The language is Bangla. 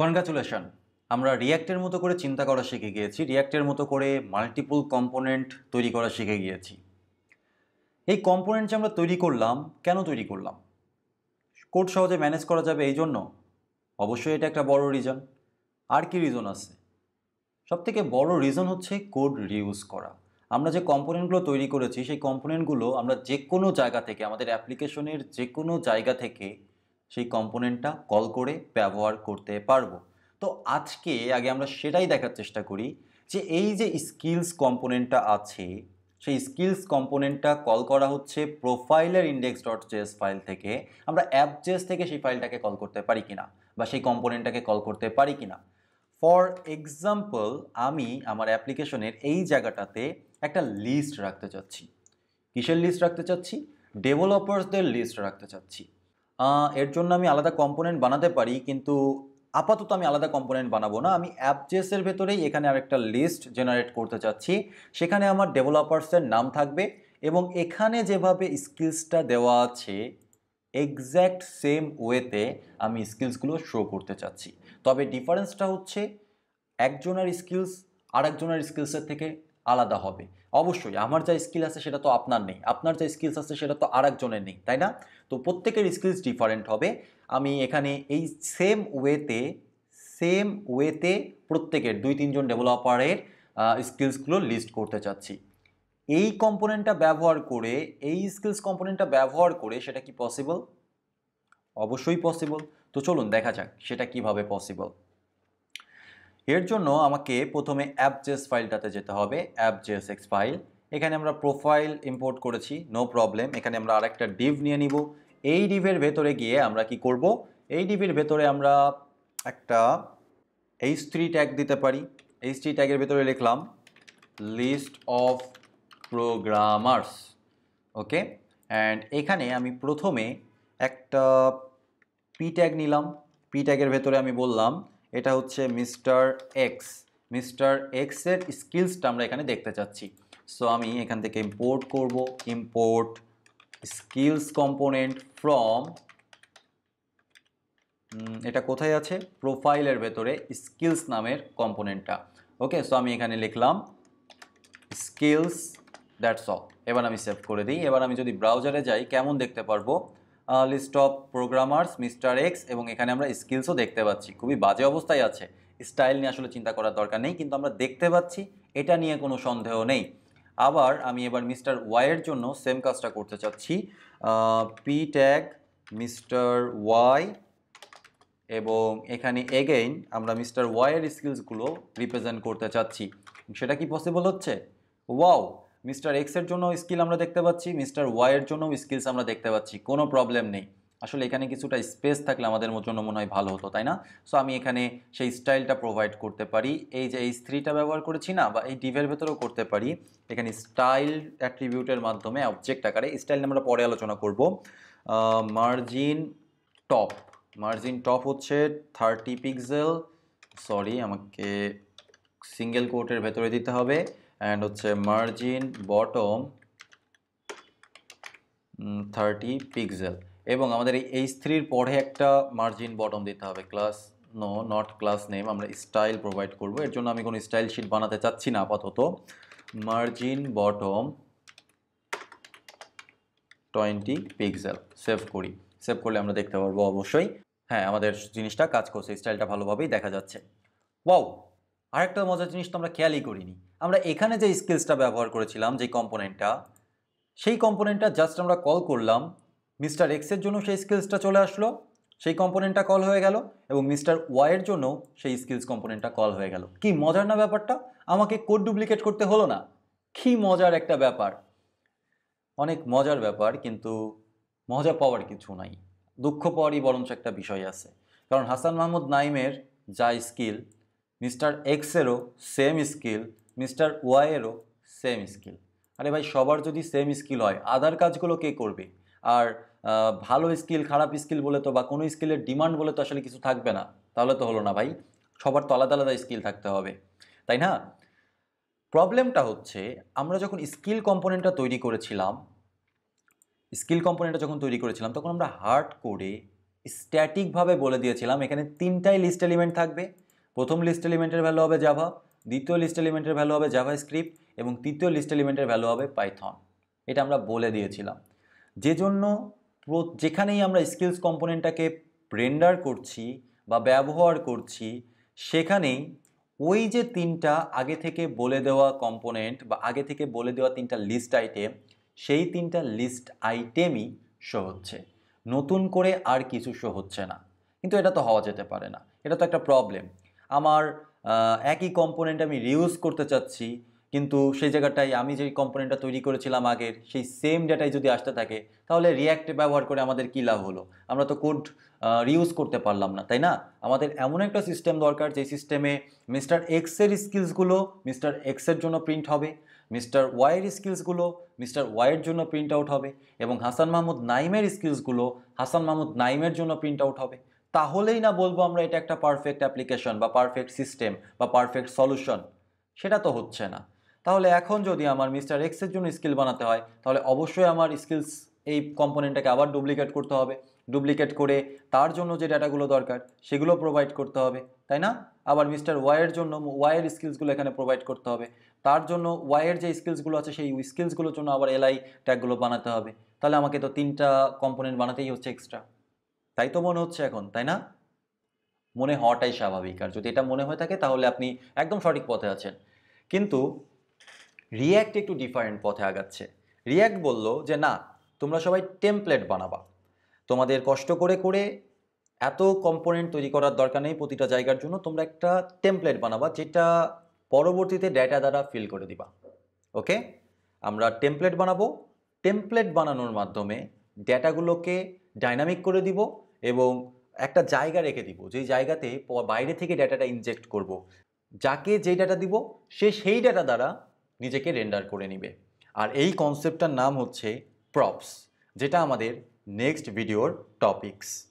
কনগ্রাচুলেশন আমরা রিয়্যাক্টের মতো করে চিন্তা করা শিখে গিয়েছি রিয়্যাক্টের মতো করে মাল্টিপল কম্পোনেন্ট তৈরি করা শিখে গিয়েছি এই কম্পোনেন্ট যে আমরা তৈরি করলাম কেন তৈরি করলাম কোড সহজে ম্যানেজ করা যাবে এই জন্য অবশ্যই এটা একটা বড় রিজন আর কি রিজন আছে সবথেকে বড় রিজন হচ্ছে কোড রিউজ করা আমরা যে কম্পোনেন্টগুলো তৈরি করেছি সেই কম্পোনেন্টগুলো আমরা যে কোনো জায়গা থেকে আমাদের অ্যাপ্লিকেশনের যে কোনো জায়গা থেকে সেই কম্পোনেন্টটা কল করে ব্যবহার করতে পারবো তো আজকে আগে আমরা সেটাই দেখার চেষ্টা করি যে এই যে স্কিলস কম্পোনেন্টটা আছে সেই স্কিলস কম্পোনেন্টটা কল করা হচ্ছে প্রোফাইলের ইন্ডেক্স ডট জেস ফাইল থেকে আমরা অ্যাপ জেস থেকে সেই ফাইলটাকে কল করতে পারি কি না বা সেই কম্পোনেন্টটাকে কল করতে পারি কি না ফর এক্সাম্পল আমি আমার অ্যাপ্লিকেশনের এই জায়গাটাতে একটা লিস্ট রাখতে চাচ্ছি কিসের লিস্ট রাখতে চাচ্ছি ডেভেলপার্সদের লিস্ট রাখতে চাচ্ছি এর জন্য আমি আলাদা কম্পোনেন্ট বানাতে পারি কিন্তু আপাতত আমি আলাদা কম্পোনেন্ট বানাবো না আমি অ্যাপজেসের ভেতরেই এখানে আরেকটা লিস্ট জেনারেট করতে চাচ্ছি সেখানে আমার ডেভেলপার্সের নাম থাকবে এবং এখানে যেভাবে স্কিলসটা দেওয়া আছে এক্স্যাক্ট সেম ওয়েতে আমি স্কিলসগুলো শো করতে চাচ্ছি তবে ডিফারেন্সটা হচ্ছে একজনের স্কিলস আরেকজনের স্কিলসের থেকে আলাদা হবে অবশ্যই আমার যা স্কিল আছে সেটা তো আপনার নেই আপনার যা স্কিলস আছে সেটা তো আর একজনের নেই তাই না তো প্রত্যেকের স্কিলস ডিফারেন্ট হবে আমি এখানে এই সেম ওয়েতে সেম ওয়েতে প্রত্যেকের দুই তিনজন ডেভেলপারের স্কিলসগুলো লিস্ট করতে চাচ্ছি এই কম্পোনেন্টটা ব্যবহার করে এই স্কিলস কম্পোনেন্টটা ব্যবহার করে সেটা কি পসিবল অবশ্যই পসিবল তো চলুন দেখা যাক সেটা কিভাবে পসিবল এর জন্য আমাকে প্রথমে অ্যাপজেস ফাইলটাতে যেতে হবে অ্যাপজেস এক্স ফাইল এখানে আমরা প্রোফাইল ইম্পোর্ট করেছি নো প্রবলেম এখানে আমরা আরেকটা ডিভ নিয়ে নিব এই ডিভের ভেতরে গিয়ে আমরা কি করব এই ডিভের ভেতরে আমরা একটা এইচ থ্রি ট্যাগ দিতে পারি এইচ থ্রি ট্যাগের ভেতরে লিখলাম list of programmers okay and এখানে আমি প্রথমে একটা পি ট্যাগ নিলাম পি ট্যাগের ভেতরে আমি বললাম এটা হচ্ছে মিস্টার এক্স মিস্টার এক্সের স্কিলসটা আমরা এখানে দেখতে চাচ্ছি সো আমি এখান থেকে ইম্পোর্ট করব ইম্পোর্ট স্কিলস কম্পোনেন্ট ফ্রম এটা কোথায় আছে প্রোফাইলের ভেতরে স্কিলস নামের কম্পোনেন্টটা ওকে সো আমি এখানে লিখলাম স্কিলস দ্যাটস অল এবার আমি সেভ করে দিই এবার আমি যদি ব্রাউজারে যাই কেমন দেখতে পারবো list of programmers mister X এবং এখানে আমরা স্কিলসও দেখতে পাচ্ছি খুবই বাজে অবস্থায় আছে স্টাইল নিয়ে আসলে চিন্তা করার দরকার নেই কিন্তু আমরা দেখতে পাচ্ছি এটা নিয়ে কোনো সন্দেহ নেই আবার আমি এবার মিস্টার ওয়াইয়ের জন্য সেম কাজটা করতে চাচ্ছি পি ট্যাগ মিস্টার ওয়াই এবং এখানে এগেইন আমরা মিস্টার ওয়াইয়ের স্কিলসগুলো রিপ্রেজেন্ট করতে চাচ্ছি সেটা কি পসিবল হচ্ছে ওয়াও মিস্টার এক্সের জন্য স্কিল আমরা দেখতে পাচ্ছি মিস্টার এর জন্য স্কিলস আমরা দেখতে পাচ্ছি কোনো প্রবলেম নেই আসলে এখানে কিছুটা স্পেস থাকলে আমাদের জন্য মনে হয় ভালো হতো তাই না সো আমি এখানে সেই স্টাইলটা প্রোভাইড করতে পারি এই যে এই স্ত্রীটা ব্যবহার করেছি না বা এই ডিভের ভেতরেও করতে পারি এখানে স্টাইল অ্যাট্রিবিউটের মাধ্যমে অবজেক্ট আকারে স্টাইল আমরা পরে আলোচনা করব মার্জিন টপ মার্জিন টপ হচ্ছে থার্টি পিক্সেল সরি আমাকে সিঙ্গেল কোর্টের ভেতরে দিতে হবে অ্যান্ড হচ্ছে মার্জিন বটম থার্টি পিক্সেল এবং আমাদের এই এইচ থ্রির পরে একটা মার্জিন বটম দিতে হবে class no not class name আমরা স্টাইল প্রোভাইড করব এর জন্য আমি কোনো স্টাইল শিট বানাতে চাচ্ছি না আপাতত margin bottom twenty pixel save করি সেভ করলে আমরা দেখতে পারবো অবশ্যই হ্যাঁ আমাদের জিনিসটা কাজ করছে স্টাইলটা ভালোভাবেই দেখা যাচ্ছে ওয়াও আরেকটা মজার জিনিস তো আমরা খেয়ালই করিনি আমরা এখানে যে স্কেলসটা ব্যবহার করেছিলাম যে কম্পোনেন্টটা সেই কম্পোনেন্টটা জাস্ট আমরা কল করলাম মিস্টার এক্সের জন্য সেই স্কেলসটা চলে আসলো সেই কম্পোনেন্টটা কল হয়ে গেল এবং মিস্টার ওয়াইয়ের জন্য সেই স্কিলস কম্পোনেন্টটা কল হয়ে গেল কি মজার না ব্যাপারটা আমাকে কোড ডুপ্লিকেট করতে হলো না কি মজার একটা ব্যাপার অনেক মজার ব্যাপার কিন্তু মজা পাওয়ার কিছু নাই দুঃখ পাওয়ারই বরঞ্চ একটা বিষয় আছে কারণ হাসান মাহমুদ নাইমের যা স্কিল মিস্টার এক্সেরও সেম স্কিল মিস্টার ওয়াইয়েরও সেম স্কিল আরে ভাই সবার যদি সেম স্কিল হয় আদার কাজগুলো কে করবে আর ভালো স্কিল খারাপ স্কিল বলে তো বা কোনো স্কিলের ডিমান্ড বলে তো আসলে কিছু থাকবে না তাহলে তো হলো না ভাই সবার তো আলাদা আলাদা স্কিল থাকতে হবে তাই না প্রবলেমটা হচ্ছে আমরা যখন স্কিল কম্পোনেন্টটা তৈরি করেছিলাম স্কিল কম্পোনেন্টটা যখন তৈরি করেছিলাম তখন আমরা হার্ড করে স্ট্যাটিকভাবে বলে দিয়েছিলাম এখানে তিনটাই লিস্ট এলিমেন্ট থাকবে প্রথম লিস্ট এলিমেন্টের ভ্যালু হবে জাভা দ্বিতীয় লিস্ট এলিমেন্টের ভ্যালু হবে জাভা স্ক্রিপ্ট এবং তৃতীয় লিস্ট এলিমেন্টের ভ্যালু হবে পাইথন এটা আমরা বলে দিয়েছিলাম যে জন্য যেখানেই আমরা স্কিলস কম্পোনেন্টটাকে রেন্ডার করছি বা ব্যবহার করছি সেখানেই ওই যে তিনটা আগে থেকে বলে দেওয়া কম্পোনেন্ট বা আগে থেকে বলে দেওয়া তিনটা লিস্ট আইটেম সেই তিনটা লিস্ট আইটেমই শো হচ্ছে নতুন করে আর কিছু শো হচ্ছে না কিন্তু এটা তো হওয়া যেতে পারে না এটা তো একটা প্রবলেম আমার একই কম্পোনেন্ট আমি রিউজ করতে চাচ্ছি কিন্তু সেই জায়গাটায় আমি যে কম্পোনেন্টটা তৈরি করেছিলাম আগের সেই সেম ডাটাই যদি আসতে থাকে তাহলে রিয়্যাক্ট ব্যবহার করে আমাদের কী লাভ হলো আমরা তো কোড রিউজ করতে পারলাম না তাই না আমাদের এমন একটা সিস্টেম দরকার যে সিস্টেমে মিস্টার এক্সের স্কিলসগুলো মিস্টার এক্সের জন্য প্রিন্ট হবে মিস্টার ওয়াইয়ের স্কিলসগুলো মিস্টার ওয়াইয়ের জন্য প্রিন্ট আউট হবে এবং হাসান মাহমুদ নাইমের স্কিলসগুলো হাসান মাহমুদ নাইমের জন্য প্রিন্ট আউট হবে তাহলেই না বলবো আমরা এটা একটা পারফেক্ট অ্যাপ্লিকেশন বা পারফেক্ট সিস্টেম বা পারফেক্ট সলিউশন সেটা তো হচ্ছে না তাহলে এখন যদি আমার মিস্টার এক্সের জন্য স্কিল বানাতে হয় তাহলে অবশ্যই আমার স্কিলস এই কম্পোনেন্টটাকে আবার ডুপ্লিকেট করতে হবে ডুপ্লিকেট করে তার জন্য যে ডাটাগুলো দরকার সেগুলো প্রোভাইড করতে হবে তাই না আবার মিস্টার ওয়াইয়ের জন্য ওয়াইয়ের স্কিলসগুলো এখানে প্রোভাইড করতে হবে তার জন্য ওয়াইয়ের যে স্কিলসগুলো আছে সেই স্কিলসগুলোর জন্য আবার এলআই ট্যাগগুলো বানাতে হবে তাহলে আমাকে তো তিনটা কম্পোনেন্ট বানাতেই হচ্ছে এক্সট্রা তাই তো মনে হচ্ছে এখন তাই না মনে হওয়াটাই স্বাভাবিক আর যদি এটা মনে হয়ে থাকে তাহলে আপনি একদম সঠিক পথে আছেন কিন্তু রিয়্যাক্ট একটু ডিফারেন্ট পথে আগাচ্ছে রিয়্যাক্ট বলল যে না তোমরা সবাই টেমপ্লেট বানাবা তোমাদের কষ্ট করে করে এত কম্পোনেন্ট তৈরি করার দরকার নেই প্রতিটা জায়গার জন্য তোমরা একটা টেমপ্লেট বানাবা যেটা পরবর্তীতে ডেটা দ্বারা ফিল করে দিবা ওকে আমরা টেমপ্লেট বানাবো টেমপ্লেট বানানোর মাধ্যমে ডেটাগুলোকে ডাইনামিক করে দিব এবং একটা জায়গা রেখে দিব যেই জায়গাতে বাইরে থেকে ডেটাটা ইনজেক্ট করব। যাকে যে ডেটা দিব সে সেই ডেটা দ্বারা নিজেকে রেন্ডার করে নিবে আর এই কনসেপ্টটার নাম হচ্ছে প্রপস যেটা আমাদের নেক্সট ভিডিওর টপিকস